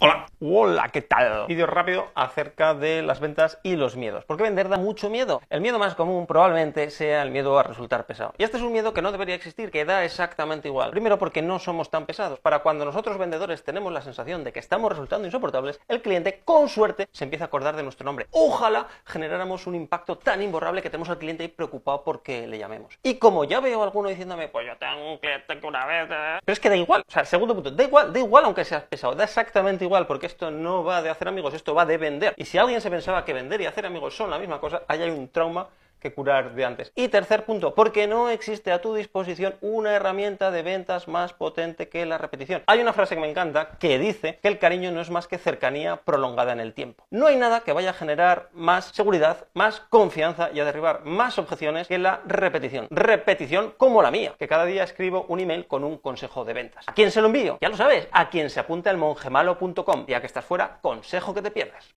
Hola. Hola. ¿qué tal? Vídeo rápido acerca de las ventas y los miedos. ¿Por qué vender da mucho miedo? El miedo más común probablemente sea el miedo a resultar pesado. Y este es un miedo que no debería existir, que da exactamente igual. Primero porque no somos tan pesados. Para cuando nosotros vendedores tenemos la sensación de que estamos resultando insoportables, el cliente con suerte se empieza a acordar de nuestro nombre. Ojalá generáramos un impacto tan imborrable que tenemos al cliente preocupado porque le llamemos. Y como ya veo a alguno diciéndome, pues yo tengo un cliente que una vez... Eh". Pero es que da igual. O sea, segundo punto, da igual, da igual aunque sea pesado. Da exactamente igual, porque esto no va de hacer amigos, esto va de vender. Y si alguien se pensaba que vender y hacer amigos son la misma cosa, ahí hay un trauma que curar de antes. Y tercer punto, porque no existe a tu disposición una herramienta de ventas más potente que la repetición. Hay una frase que me encanta que dice que el cariño no es más que cercanía prolongada en el tiempo. No hay nada que vaya a generar más seguridad, más confianza y a derribar más objeciones que la repetición. Repetición como la mía, que cada día escribo un email con un consejo de ventas. ¿A quién se lo envío? Ya lo sabes, a quien se apunte al monjemalo.com. Ya que estás fuera, consejo que te pierdas.